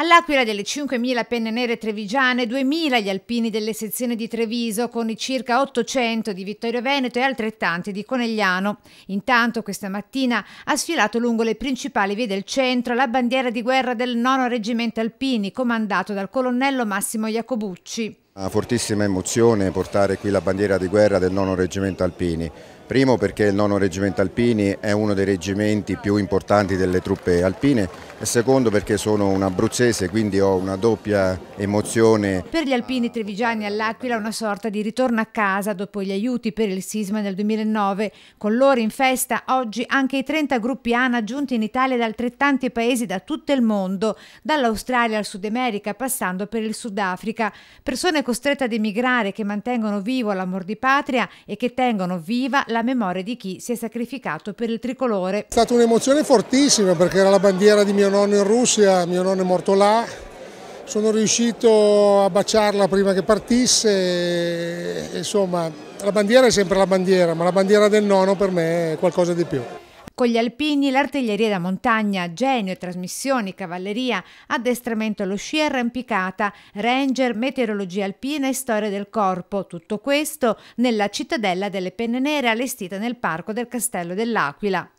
All'Aquila delle 5.000 penne nere trevigiane, 2.000 gli alpini delle sezioni di Treviso, con i circa 800 di Vittorio Veneto e altrettanti di Conegliano. Intanto questa mattina ha sfilato lungo le principali vie del centro la bandiera di guerra del nono Reggimento Alpini, comandato dal colonnello Massimo Iacobucci. Una fortissima emozione portare qui la bandiera di guerra del nono Reggimento Alpini. Primo perché il nono Reggimento Alpini è uno dei reggimenti più importanti delle truppe alpine e secondo perché sono un abruzzese quindi ho una doppia emozione. Per gli alpini trevigiani all'Aquila una sorta di ritorno a casa dopo gli aiuti per il sisma del 2009. Con loro in festa oggi anche i 30 gruppi ANA giunti in Italia da altrettanti paesi da tutto il mondo, dall'Australia al Sud America passando per il Sud Africa. Persone costretta ad emigrare che mantengono vivo l'amor di patria e che tengono viva la memoria di chi si è sacrificato per il tricolore. È stata un'emozione fortissima perché era la bandiera di mio nonno in Russia, mio nonno è morto là, sono riuscito a baciarla prima che partisse, insomma la bandiera è sempre la bandiera, ma la bandiera del nonno per me è qualcosa di più con gli alpini, l'artiglieria da montagna, genio, trasmissioni, cavalleria, addestramento allo sci, arrampicata, ranger, meteorologia alpina e storia del corpo. Tutto questo nella cittadella delle Penne Nere allestita nel parco del Castello dell'Aquila.